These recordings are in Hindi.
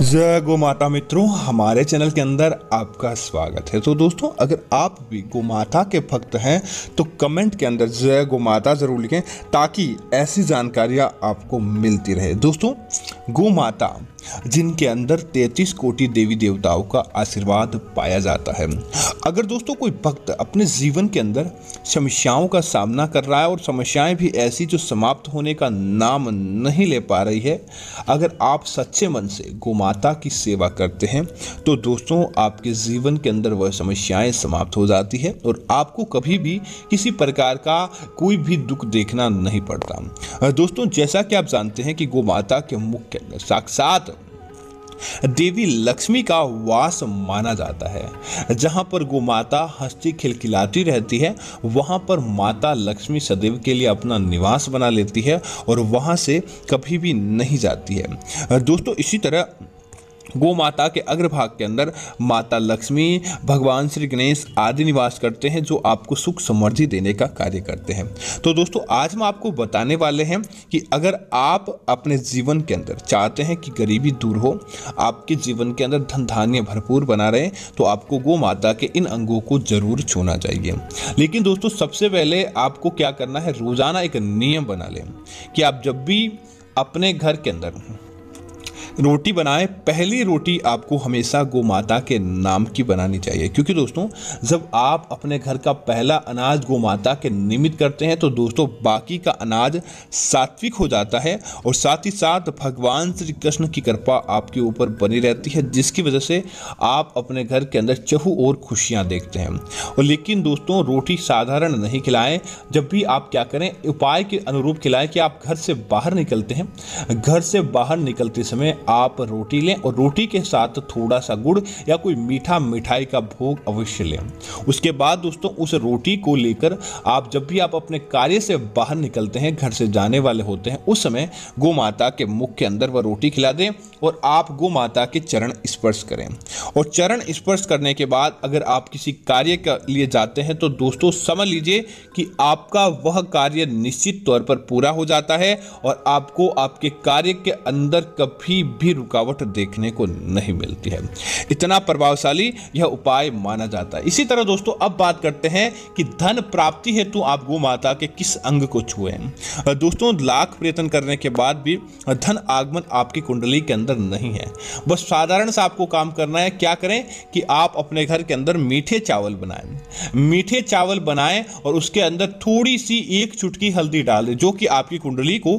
जय गो माता मित्रों हमारे चैनल के अंदर आपका स्वागत है तो दोस्तों अगर आप भी गो माता के भक्त हैं तो कमेंट के अंदर जय गो माता ज़रूर लिखें ताकि ऐसी जानकारियाँ आपको मिलती रहे दोस्तों गो माता जिनके अंदर 33 कोटि देवी देवताओं का आशीर्वाद पाया जाता है अगर दोस्तों कोई भक्त अपने जीवन के अंदर समस्याओं का सामना कर रहा है और समस्याएं भी ऐसी जो समाप्त होने का नाम नहीं ले पा रही है अगर आप सच्चे मन से गोमाता की सेवा करते हैं तो दोस्तों आपके जीवन के अंदर वह समस्याएं समाप्त हो जाती है और आपको कभी भी किसी प्रकार का कोई भी दुख देखना नहीं पड़ता दोस्तों जैसा कि आप जानते हैं कि गोमाता के मुख्य साक्षात देवी लक्ष्मी का वास माना जाता है जहाँ पर गोमाता हंसती खिलखिलाती रहती है वहाँ पर माता लक्ष्मी सदैव के लिए अपना निवास बना लेती है और वहाँ से कभी भी नहीं जाती है दोस्तों इसी तरह गो माता के अग्रभाग के अंदर माता लक्ष्मी भगवान श्री गणेश आदि निवास करते हैं जो आपको सुख समृद्धि देने का कार्य करते हैं तो दोस्तों आज हम आपको बताने वाले हैं कि अगर आप अपने जीवन के अंदर चाहते हैं कि गरीबी दूर हो आपके जीवन के अंदर धन धान्य भरपूर बना रहे तो आपको गो माता के इन अंगों को जरूर छूना चाहिए लेकिन दोस्तों सबसे पहले आपको क्या करना है रोज़ाना एक नियम बना लें कि आप जब भी अपने घर के अंदर रोटी बनाए पहली रोटी आपको हमेशा गौ माता के नाम की बनानी चाहिए क्योंकि दोस्तों जब आप अपने घर का पहला अनाज गौ माता के निमित्त करते हैं तो दोस्तों बाकी का अनाज सात्विक हो जाता है और साथ ही साथ भगवान श्री कृष्ण की कृपा आपके ऊपर बनी रहती है जिसकी वजह से आप अपने घर के अंदर चहु और खुशियाँ देखते हैं और लेकिन दोस्तों रोटी साधारण नहीं खिलाएं जब भी आप क्या करें उपाय के अनुरूप खिलाएं कि आप घर से बाहर निकलते हैं घर से बाहर निकलते समय आप रोटी लें और रोटी के साथ थोड़ा सा गुड़ या कोई मीठा मिठाई का भोग अवश्य लें उसके बाद दोस्तों उस रोटी को लेकर आप जब भी आप अपने कार्य से बाहर निकलते हैं घर से जाने वाले होते हैं उस समय गो माता के मुख के अंदर वह रोटी खिला दें और आप गो माता के चरण स्पर्श करें और चरण स्पर्श करने के बाद अगर आप किसी कार्य के लिए जाते हैं तो दोस्तों समझ लीजिए कि आपका वह कार्य निश्चित तौर पर पूरा हो जाता है और आपको आपके कार्य के अंदर कभी भी रुकावट देखने को नहीं मिलती है इतना प्रभावशाली यह उपाय माना जाता है इसी तरह दोस्तों अब बात करते हैं कि धन प्राप्ति हेतु आप गो माता के किस अंग को छुए दोस्तों लाख प्रयत्न करने के बाद भी धन आगमन आपकी कुंडली के अंदर नहीं है बस साधारण सा आपको काम करना है क्या करें कि आप अपने घर के अंदर मीठे चावल बनाएं मीठे चावल बनाएं और उसके अंदर थोड़ी सी एक चुटकी हल्दी डाल जो कि आपकी कुंडली को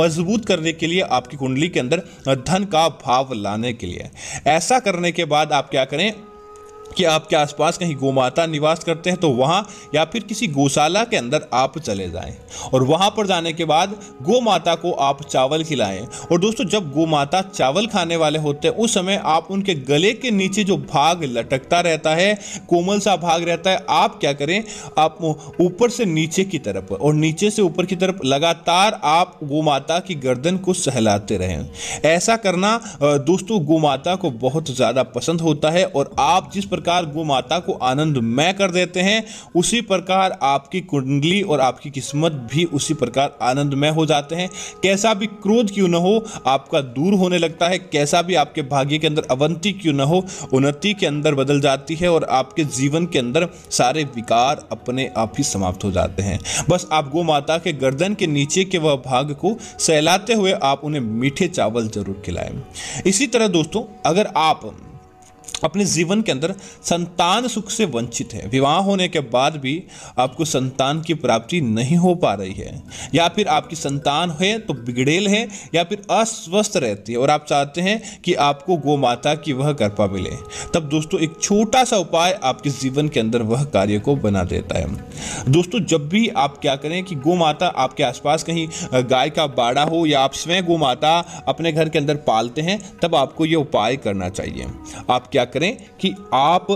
मजबूत करने के लिए आपकी कुंडली के अंदर धन धन का भाव लाने के लिए ऐसा करने के बाद आप क्या करें कि आपके आसपास कहीं गोमाता निवास करते हैं तो वहाँ या फिर किसी गौशाला के अंदर आप चले जाएं और वहाँ पर जाने के बाद गोमाता को आप चावल खिलाएं और दोस्तों जब गोमाता चावल खाने वाले होते हैं उस समय आप उनके गले के नीचे जो भाग लटकता रहता है कोमल सा भाग रहता है आप क्या करें आप ऊपर से नीचे की तरफ और नीचे से ऊपर की तरफ लगातार आप गोमाता की गर्दन को सहलाते रहें ऐसा करना दोस्तों गोमाता को बहुत ज़्यादा पसंद होता है और आप जिस प्रकार प्रकार गो माता को आनंदमय कर देते हैं उसी प्रकार आपकी कुंडली और आपकी किस्मत भी उसी प्रकार आनंदमय हो जाते हैं कैसा भी क्रोध क्यों ना हो आपका दूर होने लगता है कैसा भी आपके भाग्य के अंदर अवंती क्यों ना हो उन्नति के अंदर बदल जाती है और आपके जीवन के अंदर सारे विकार अपने आप ही समाप्त हो जाते हैं बस आप गो माता के गर्दन के नीचे के वह भाग को सहलाते हुए आप उन्हें मीठे चावल जरूर खिलाएं इसी तरह दोस्तों अगर आप अपने जीवन के अंदर संतान सुख से वंचित है विवाह होने के बाद भी आपको संतान की प्राप्ति नहीं हो पा रही है या फिर आपकी संतान है तो बिगड़ेल है या फिर अस्वस्थ रहती है और आप चाहते हैं कि आपको गो माता की वह कृपा मिले तब दोस्तों एक छोटा सा उपाय आपके जीवन के अंदर वह कार्य को बना देता है दोस्तों जब भी आप क्या करें कि गो माता आपके आसपास कहीं गाय का बाड़ा हो या आप स्वयं गो माता अपने घर के अंदर पालते हैं तब आपको ये उपाय करना चाहिए आप क्या करें कि आप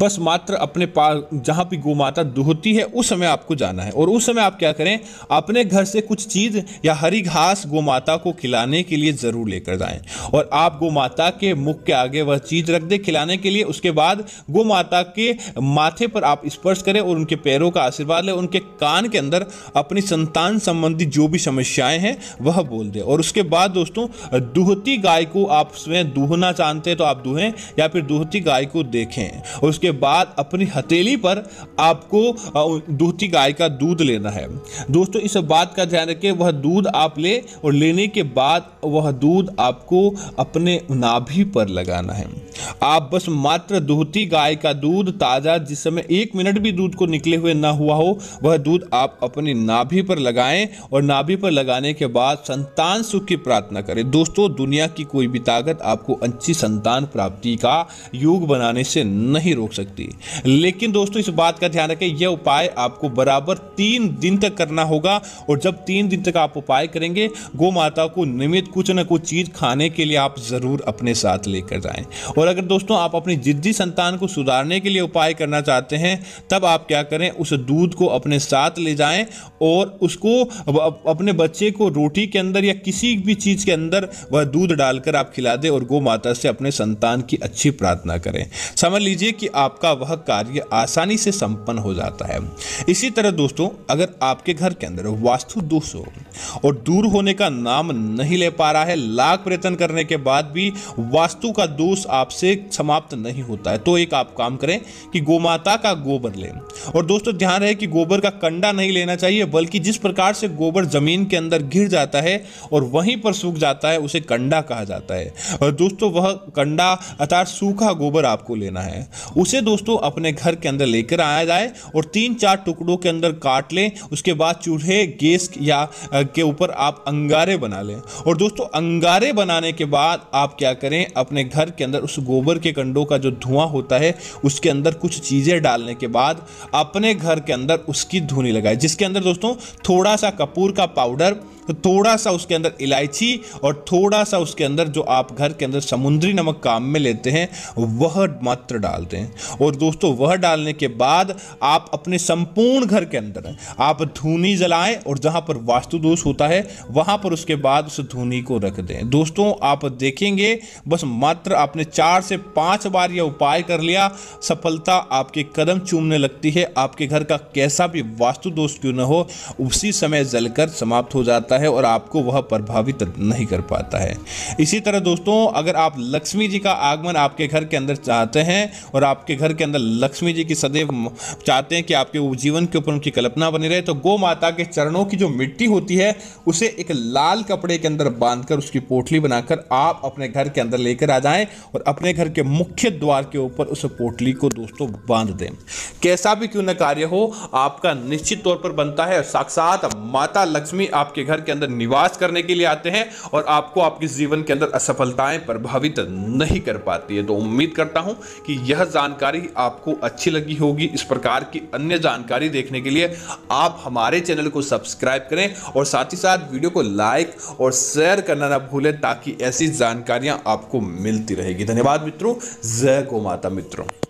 बस मात्र अपने पास जहाँ भी गौ माता दुहती है उस समय आपको जाना है और उस समय आप क्या करें अपने घर से कुछ चीज़ या हरी घास गौ माता को खिलाने के लिए ज़रूर लेकर जाएं और आप गौ माता के मुख के आगे वह चीज़ रख दें खिलाने के लिए उसके बाद गौ माता के माथे पर आप स्पर्श करें और उनके पैरों का आशीर्वाद लें उनके कान के अंदर अपनी संतान संबंधी जो भी समस्याएं हैं वह बोल दें और उसके बाद दोस्तों दुहती गाय को आप स्वयं दूहना चाहते हैं तो आप दूहें या फिर दुहती गाय को देखें और उसके बाद अपनी हथेली पर आपको दूती गाय का दूध लेना है दोस्तों इस बात का ध्यान रखें वह दूध आप ले और लेने के बाद वह दूध आपको अपने नाभि पर लगाना है आप बस मात्र दूहती गाय का दूध ताज़ा जिस समय एक मिनट भी दूध को निकले हुए ना हुआ हो वह दूध आप अपनी नाभि पर लगाएं और नाभि पर लगाने के बाद संतान सुख की प्रार्थना करें दोस्तों दुनिया की कोई भी ताकत आपको अच्छी संतान प्राप्ति का योग बनाने से नहीं रोक सकती लेकिन दोस्तों इस बात का ध्यान रखें यह उपाय आपको बराबर तीन दिन तक करना होगा और जब तीन दिन तक आप उपाय करेंगे गौ माता को निमित कुछ ना कुछ चीज़ खाने के लिए आप ज़रूर अपने साथ लेकर जाए और और अगर दोस्तों आप अपनी जिद्दी संतान को सुधारने के लिए उपाय करना चाहते हैं तब आप क्या करें उस दूध को अपने साथ ले जाएं और उसको अपने बच्चे को रोटी के अंदर या किसी भी चीज़ के अंदर वह दूध डालकर आप खिला दें और गो माता से अपने संतान की अच्छी प्रार्थना करें समझ लीजिए कि आपका वह कार्य आसानी से संपन्न हो जाता है इसी तरह दोस्तों अगर आपके घर के अंदर वास्तु दोष हो और दूर होने का नाम नहीं ले पा रहा है लाख प्रयत्न करने के बाद भी वास्तु का दोष आप से समाप्त नहीं होता है तो एक आप काम करें कि गोमाता का गोबर लें और दोस्तों ध्यान रहे कि गोबर का कंडा नहीं लेना चाहिए बल्कि जिस प्रकार से गोबर जमीन के अंदर गिर जाता है और वहीं पर सूख जाता है उसे कंडा कहा जाता है और दोस्तों वह कंडा अर्थात सूखा गोबर आपको लेना है उसे दोस्तों अपने घर के अंदर लेकर आया जाए और तीन चार टुकड़ों के अंदर काट लें उसके बाद चूल्हे गैस या के ऊपर आप अंगारे बना लें और दोस्तों अंगारे बनाने के बाद आप क्या करें अपने घर के अंदर उस गोबर के कंडों का जो धुआं होता है उसके अंदर कुछ चीज़ें डालने के बाद अपने घर के अंदर उसकी धुनी लगाए जिसके अंदर दोस्तों थोड़ा सा कपूर का पाउडर तो थोड़ा सा उसके अंदर इलायची और थोड़ा सा उसके अंदर जो आप घर के अंदर समुद्री नमक काम में लेते हैं वह मात्र डाल दें और दोस्तों वह डालने के बाद आप अपने संपूर्ण घर के अंदर आप धूनी जलाएं और जहां पर वास्तु दोष होता है वहां पर उसके बाद उस धूनी को रख दें दोस्तों आप देखेंगे बस मात्र आपने चार से पांच बार यह उपाय कर लिया सफलता आपके कदम चूमने लगती है आपके घर का कैसा भी वास्तु दोष क्यों न हो उसी समय जलकर समाप्त हो जाता है जाता है और आपको वह प्रभावित नहीं कर पाता है इसी तरह दोस्तों अगर आप लक्ष्मी जी का आगमन आपके घर के अंदर चाहते हैं और आपके घर के अंदर लक्ष्मी जी की सदैव चाहते हैं कि आपके जीवन के ऊपर उनकी कल्पना बनी रहे तो गौ माता के चरणों की जो मिट्टी होती है उसे एक लाल कपड़े के अंदर बांधकर उसकी पोटली बनाकर आप अपने घर के अंदर लेकर आ जाएं और अपने घर के मुख्य द्वार के ऊपर उस पोटली को दोस्तों बांध दें कैसा भी क्यों न कार्य हो आपका निश्चित तौर पर बनता है साक्षात माता लक्ष्मी आपके घर के अंदर निवास करने के लिए आते हैं और आपको आपके जीवन के अंदर असफलताएं प्रभावित नहीं कर पाती है तो उम्मीद करता हूं कि यह जानकारी आपको अच्छी लगी होगी इस प्रकार की अन्य जानकारी देखने के लिए आप हमारे चैनल को सब्सक्राइब करें और साथ ही साथ वीडियो को लाइक और शेयर करना ना भूलें ताकि ऐसी जानकारियां आपको मिलती रहेगी धन्यवाद मित्रों जय गो माता मित्रों